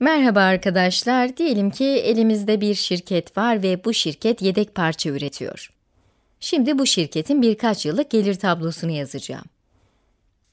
Merhaba arkadaşlar. Diyelim ki elimizde bir şirket var ve bu şirket yedek parça üretiyor. Şimdi bu şirketin birkaç yıllık gelir tablosunu yazacağım.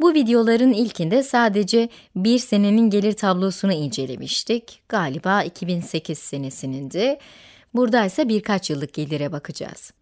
Bu videoların ilkinde sadece bir senenin gelir tablosunu incelemiştik. Galiba 2008 senesinindi. Buradaysa birkaç yıllık gelire bakacağız.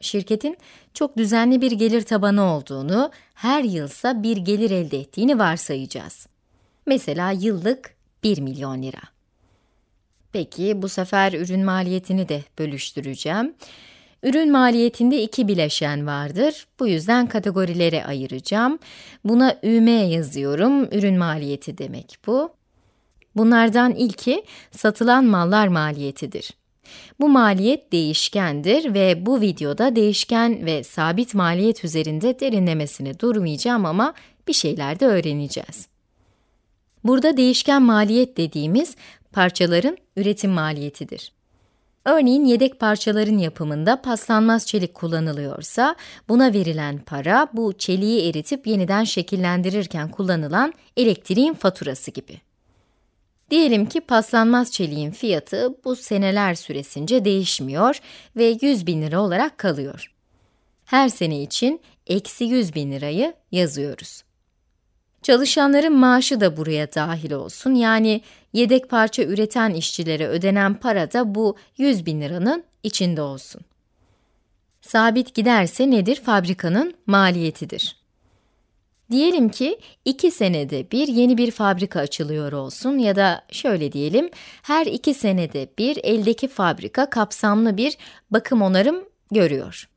Şirketin çok düzenli bir gelir tabanı olduğunu, her yılsa bir gelir elde ettiğini varsayacağız. Mesela yıllık 1 milyon lira. Peki bu sefer ürün maliyetini de bölüştüreceğim. Ürün maliyetinde iki bileşen vardır. Bu yüzden kategorilere ayıracağım. Buna ÜM yazıyorum. Ürün maliyeti demek bu. Bunlardan ilki satılan mallar maliyetidir. Bu maliyet değişkendir ve bu videoda değişken ve sabit maliyet üzerinde derinlemesine durmayacağım ama bir şeyler de öğreneceğiz. Burada değişken maliyet dediğimiz parçaların üretim maliyetidir. Örneğin yedek parçaların yapımında paslanmaz çelik kullanılıyorsa buna verilen para bu çeliği eritip yeniden şekillendirirken kullanılan elektriğin faturası gibi. Diyelim ki paslanmaz çeliğin fiyatı bu seneler süresince değişmiyor ve 100 bin lira olarak kalıyor. Her sene için eksi 100 bin lirayı yazıyoruz. Çalışanların maaşı da buraya dahil olsun. Yani yedek parça üreten işçilere ödenen para da bu 100 bin liranın içinde olsun. Sabit giderse nedir? Fabrikanın maliyetidir. Diyelim ki 2 senede bir yeni bir fabrika açılıyor olsun ya da şöyle diyelim, her 2 senede bir eldeki fabrika kapsamlı bir bakım onarım görüyor.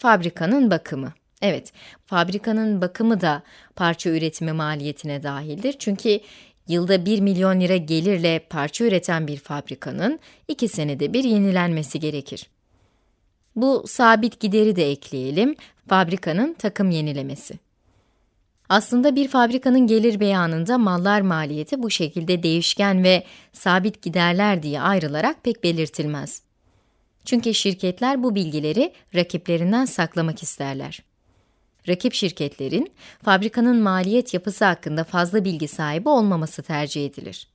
Fabrikanın bakımı. Evet, fabrikanın bakımı da parça üretimi maliyetine dahildir. Çünkü yılda 1 milyon lira gelirle parça üreten bir fabrikanın 2 senede bir yenilenmesi gerekir. Bu sabit gideri de ekleyelim, fabrikanın takım yenilemesi. Aslında bir fabrikanın gelir beyanında mallar maliyeti bu şekilde değişken ve sabit giderler diye ayrılarak pek belirtilmez. Çünkü şirketler bu bilgileri rakiplerinden saklamak isterler. Rakip şirketlerin fabrikanın maliyet yapısı hakkında fazla bilgi sahibi olmaması tercih edilir.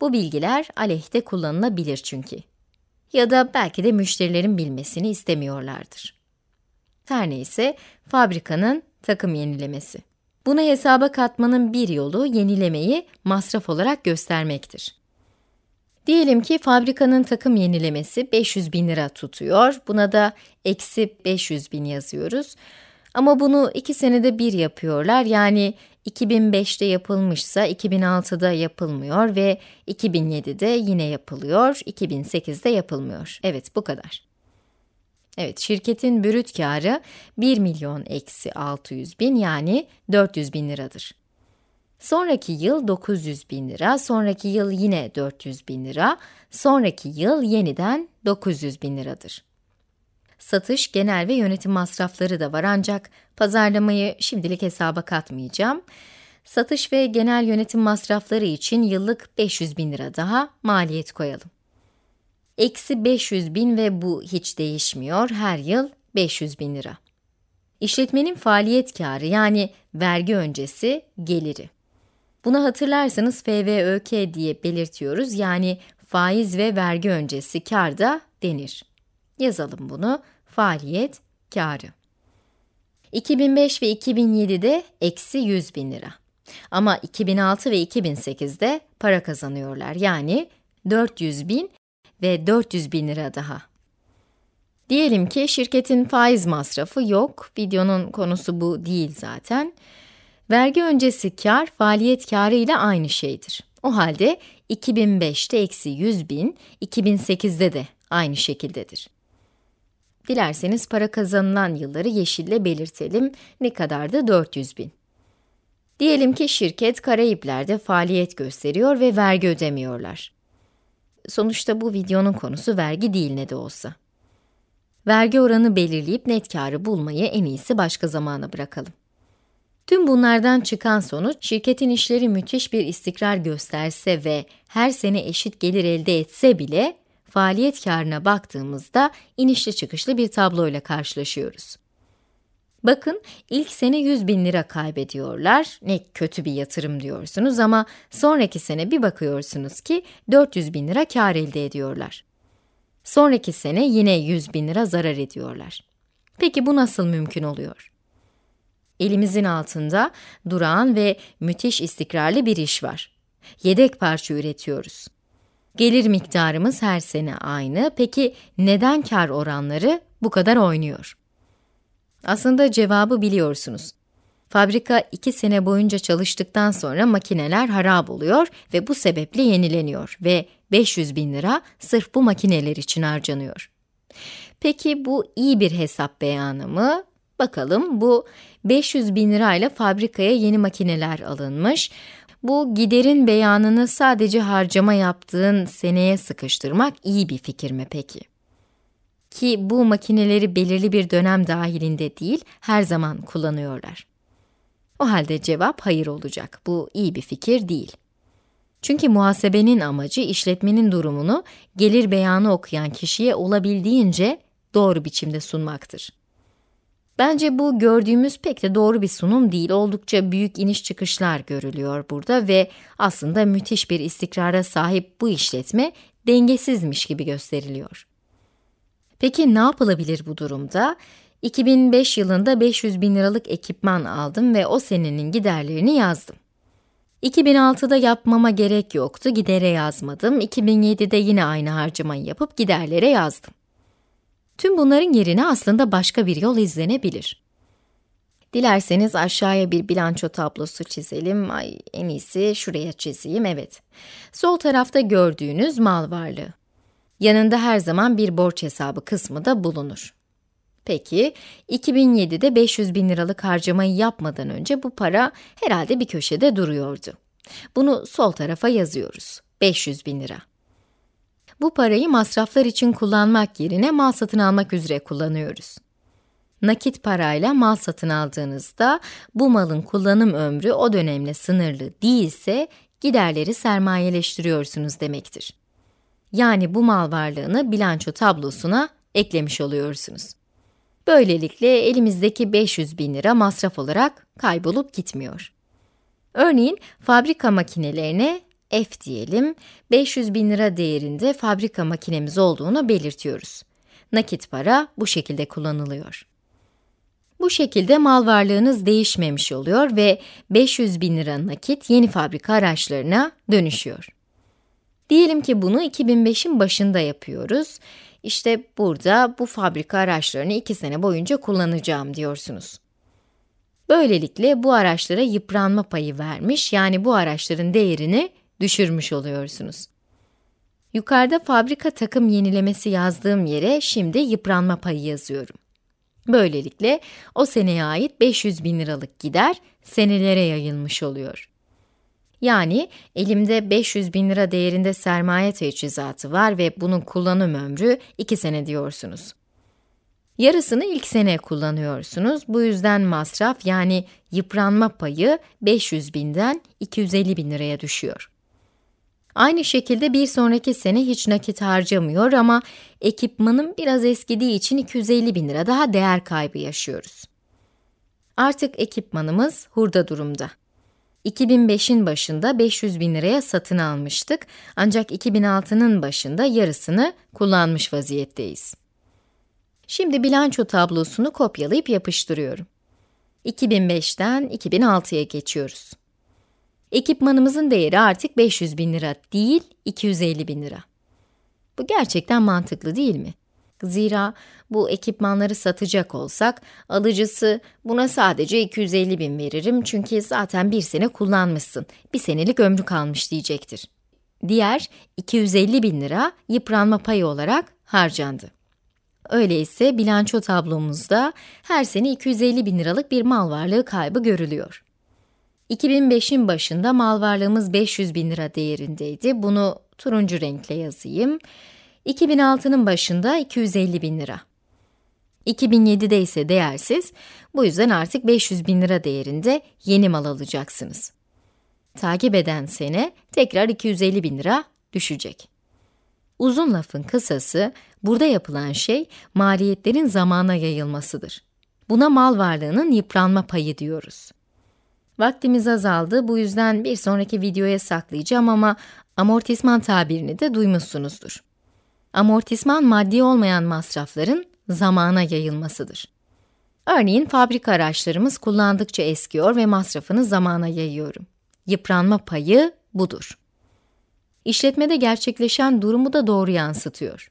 Bu bilgiler aleyhte kullanılabilir çünkü. Ya da belki de müşterilerin bilmesini istemiyorlardır. Her neyse, fabrikanın takım yenilemesi. Bunu hesaba katmanın bir yolu yenilemeyi masraf olarak göstermektir. Diyelim ki fabrikanın takım yenilemesi 500 bin lira tutuyor. Buna da eksi 500 bin yazıyoruz. Ama bunu iki senede bir yapıyorlar. Yani 2005'te yapılmışsa 2006'da yapılmıyor ve 2007'de yine yapılıyor, 2008'de yapılmıyor. Evet bu kadar. Evet şirketin bürüt karı 1 milyon eksi 600 bin yani 400 bin liradır. Sonraki yıl 900 bin lira, sonraki yıl yine 400 bin lira, sonraki yıl yeniden 900 bin liradır satış, genel ve yönetim masrafları da var ancak pazarlamayı şimdilik hesaba katmayacağım. Satış ve genel yönetim masrafları için yıllık 500 bin lira daha maliyet koyalım. Eksi 500 bin ve bu hiç değişmiyor, her yıl 500 bin lira. İşletmenin faaliyet karı yani vergi öncesi geliri. Bunu hatırlarsanız FVÖK diye belirtiyoruz yani faiz ve vergi öncesi kar da denir. Yazalım bunu. Faaliyet karı. 2005 ve 2007'de eksi 100 bin lira. Ama 2006 ve 2008'de para kazanıyorlar. Yani 400 bin ve 400 bin lira daha. Diyelim ki şirketin faiz masrafı yok. Videonun konusu bu değil zaten. Vergi öncesi kar, faaliyet karı ile aynı şeydir. O halde 2005'te eksi 100 bin, 2008'de de aynı şekildedir. Dilerseniz para kazanılan yılları yeşille belirtelim. Ne kadardı? 400 bin. Diyelim ki şirket Karayipler'de faaliyet gösteriyor ve vergi ödemiyorlar. Sonuçta bu videonun konusu vergi değil ne de olsa. Vergi oranı belirleyip net karı bulmayı en iyisi başka zamana bırakalım. Tüm bunlardan çıkan sonuç, şirketin işleri müthiş bir istikrar gösterse ve her sene eşit gelir elde etse bile faaliyet karına baktığımızda inişli çıkışlı bir tabloyla karşılaşıyoruz. Bakın ilk sene 100 bin lira kaybediyorlar, ne kötü bir yatırım diyorsunuz ama sonraki sene bir bakıyorsunuz ki 400 bin lira kar elde ediyorlar. Sonraki sene yine 100 bin lira zarar ediyorlar. Peki bu nasıl mümkün oluyor? Elimizin altında durağan ve müthiş istikrarlı bir iş var. Yedek parça üretiyoruz. Gelir miktarımız her sene aynı. Peki neden kar oranları bu kadar oynuyor? Aslında cevabı biliyorsunuz. Fabrika 2 sene boyunca çalıştıktan sonra makineler harap oluyor ve bu sebeple yenileniyor ve 500 bin lira sırf bu makineler için harcanıyor. Peki bu iyi bir hesap beyanı mı? Bakalım bu 500 bin lirayla fabrikaya yeni makineler alınmış. Bu giderin beyanını sadece harcama yaptığın seneye sıkıştırmak iyi bir fikir mi peki? Ki bu makineleri belirli bir dönem dahilinde değil, her zaman kullanıyorlar. O halde cevap hayır olacak. Bu iyi bir fikir değil. Çünkü muhasebenin amacı işletmenin durumunu gelir beyanı okuyan kişiye olabildiğince doğru biçimde sunmaktır. Bence bu gördüğümüz pek de doğru bir sunum değil. Oldukça büyük iniş çıkışlar görülüyor burada ve aslında müthiş bir istikrara sahip bu işletme dengesizmiş gibi gösteriliyor. Peki ne yapılabilir bu durumda? 2005 yılında 500 bin liralık ekipman aldım ve o senenin giderlerini yazdım. 2006'da yapmama gerek yoktu, gidere yazmadım. 2007'de yine aynı harcamayı yapıp giderlere yazdım. Tüm bunların yerine aslında başka bir yol izlenebilir. Dilerseniz aşağıya bir bilanço tablosu çizelim. Ay en iyisi şuraya çizeyim, evet. Sol tarafta gördüğünüz mal varlığı. Yanında her zaman bir borç hesabı kısmı da bulunur. Peki, 2007'de 500 bin liralık harcamayı yapmadan önce bu para herhalde bir köşede duruyordu. Bunu sol tarafa yazıyoruz. 500 bin lira bu parayı masraflar için kullanmak yerine mal satın almak üzere kullanıyoruz. Nakit parayla mal satın aldığınızda bu malın kullanım ömrü o dönemle sınırlı değilse giderleri sermayeleştiriyorsunuz demektir. Yani bu mal varlığını bilanço tablosuna eklemiş oluyorsunuz. Böylelikle elimizdeki 500 bin lira masraf olarak kaybolup gitmiyor. Örneğin fabrika makinelerine F diyelim, 500 bin lira değerinde fabrika makinemiz olduğunu belirtiyoruz. Nakit para bu şekilde kullanılıyor. Bu şekilde mal varlığınız değişmemiş oluyor ve 500 bin lira nakit yeni fabrika araçlarına dönüşüyor. Diyelim ki bunu 2005'in başında yapıyoruz. İşte burada bu fabrika araçlarını 2 sene boyunca kullanacağım diyorsunuz. Böylelikle bu araçlara yıpranma payı vermiş, yani bu araçların değerini düşürmüş oluyorsunuz. Yukarıda fabrika takım yenilemesi yazdığım yere şimdi yıpranma payı yazıyorum. Böylelikle o seneye ait 500 bin liralık gider senelere yayılmış oluyor. Yani elimde 500 bin lira değerinde sermaye teçhizatı var ve bunun kullanım ömrü 2 sene diyorsunuz. Yarısını ilk sene kullanıyorsunuz. Bu yüzden masraf yani yıpranma payı 500 binden 250 bin liraya düşüyor. Aynı şekilde bir sonraki sene hiç nakit harcamıyor ama ekipmanım biraz eskidiği için 250 bin lira daha değer kaybı yaşıyoruz. Artık ekipmanımız hurda durumda. 2005'in başında 500 bin liraya satın almıştık ancak 2006'nın başında yarısını kullanmış vaziyetteyiz. Şimdi bilanço tablosunu kopyalayıp yapıştırıyorum. 2005'ten 2006'ya geçiyoruz. Ekipmanımızın değeri artık 500 bin lira değil, 250 bin lira. Bu gerçekten mantıklı değil mi? Zira bu ekipmanları satacak olsak, alıcısı buna sadece 250 bin veririm çünkü zaten bir sene kullanmışsın, bir senelik ömrü kalmış diyecektir. Diğer 250 bin lira yıpranma payı olarak harcandı. Öyleyse bilanço tablomuzda her sene 250 bin liralık bir mal varlığı kaybı görülüyor. 2005'in başında mal varlığımız 500 bin lira değerindeydi. Bunu turuncu renkle yazayım. 2006'nın başında 250 bin lira. 2007'de ise değersiz. Bu yüzden artık 500 bin lira değerinde yeni mal alacaksınız. Takip eden sene tekrar 250 bin lira düşecek. Uzun lafın kısası, burada yapılan şey maliyetlerin zamana yayılmasıdır. Buna mal varlığının yıpranma payı diyoruz. Vaktimiz azaldı bu yüzden bir sonraki videoya saklayacağım ama amortisman tabirini de duymuşsunuzdur. Amortisman maddi olmayan masrafların zamana yayılmasıdır. Örneğin fabrika araçlarımız kullandıkça eskiyor ve masrafını zamana yayıyorum. Yıpranma payı budur. İşletmede gerçekleşen durumu da doğru yansıtıyor.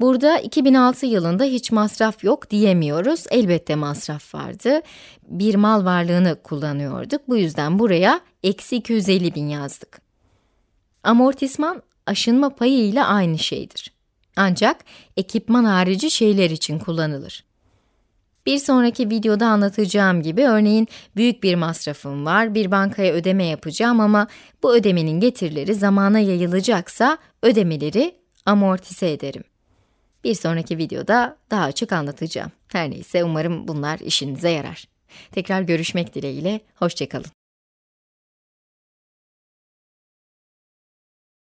Burada 2006 yılında hiç masraf yok diyemiyoruz. Elbette masraf vardı. Bir mal varlığını kullanıyorduk. Bu yüzden buraya eksi 250 bin yazdık. Amortisman aşınma payı ile aynı şeydir. Ancak ekipman harici şeyler için kullanılır. Bir sonraki videoda anlatacağım gibi örneğin büyük bir masrafım var, bir bankaya ödeme yapacağım ama bu ödemenin getirileri zamana yayılacaksa ödemeleri amortize ederim. Bir sonraki videoda daha açık anlatacağım. Her neyse umarım bunlar işinize yarar. Tekrar görüşmek dileğiyle, hoşçakalın.